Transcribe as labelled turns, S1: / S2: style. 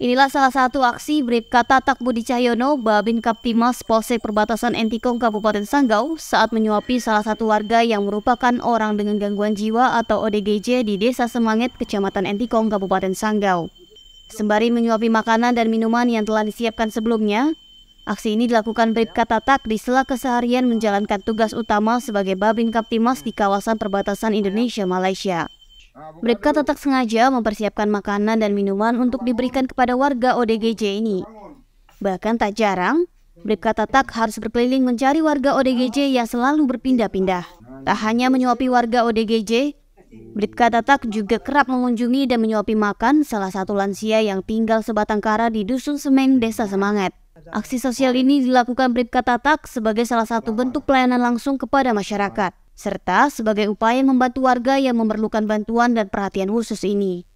S1: Inilah salah satu aksi Bribka Tatak Budi Cahyono Babin Kaptimas Polsek Perbatasan Entikong Kabupaten Sanggau saat menyuapi salah satu warga yang merupakan orang dengan gangguan jiwa atau ODGJ di Desa Semangit, Kecamatan Entikong, Kabupaten Sanggau. Sembari menyuapi makanan dan minuman yang telah disiapkan sebelumnya, Aksi ini dilakukan Bribka Tatak di sela keseharian menjalankan tugas utama sebagai Babin Kaptimas di kawasan perbatasan Indonesia-Malaysia. Ah, mereka tetap sengaja mempersiapkan makanan dan minuman untuk diberikan kepada warga ODGJ ini. Bahkan tak jarang, mereka tatak harus berkeliling mencari warga ODGJ yang selalu berpindah-pindah. Tak hanya menyuapi warga ODGJ, Bribka Tatak juga kerap mengunjungi dan menyuapi makan salah satu lansia yang tinggal sebatang kara di Dusun Semeng Desa Semangat. Aksi sosial ini dilakukan Bribka Tatak sebagai salah satu bentuk pelayanan langsung kepada masyarakat serta sebagai upaya membantu warga yang memerlukan bantuan dan perhatian khusus ini.